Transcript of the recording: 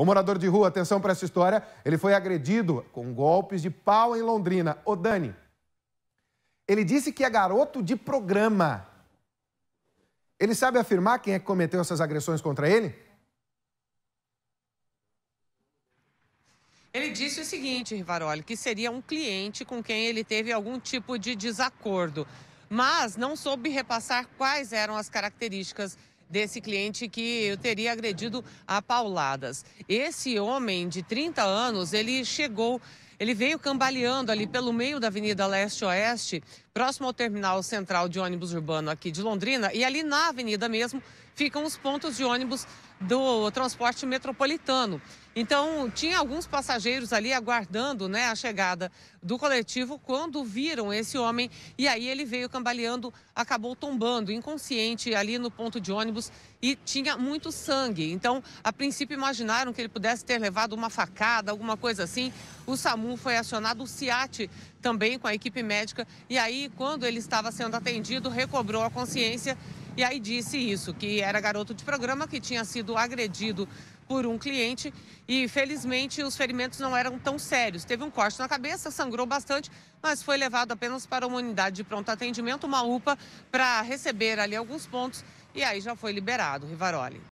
O morador de rua, atenção para essa história, ele foi agredido com golpes de pau em Londrina. O Dani. Ele disse que é garoto de programa. Ele sabe afirmar quem é que cometeu essas agressões contra ele? Ele disse o seguinte, Rivaroli, que seria um cliente com quem ele teve algum tipo de desacordo, mas não soube repassar quais eram as características desse cliente que eu teria agredido a pauladas. Esse homem de 30 anos, ele chegou ele veio cambaleando ali pelo meio da Avenida Leste-Oeste, próximo ao terminal central de ônibus urbano aqui de Londrina. E ali na avenida mesmo ficam os pontos de ônibus do transporte metropolitano. Então, tinha alguns passageiros ali aguardando né, a chegada do coletivo quando viram esse homem. E aí ele veio cambaleando, acabou tombando inconsciente ali no ponto de ônibus e tinha muito sangue. Então, a princípio, imaginaram que ele pudesse ter levado uma facada, alguma coisa assim. O SAMU 1 foi acionado o CIAT também com a equipe médica. E aí, quando ele estava sendo atendido, recobrou a consciência e aí disse isso, que era garoto de programa que tinha sido agredido por um cliente e felizmente os ferimentos não eram tão sérios. Teve um corte na cabeça, sangrou bastante, mas foi levado apenas para uma unidade de pronto atendimento, uma UPA, para receber ali alguns pontos e aí já foi liberado, Rivaroli.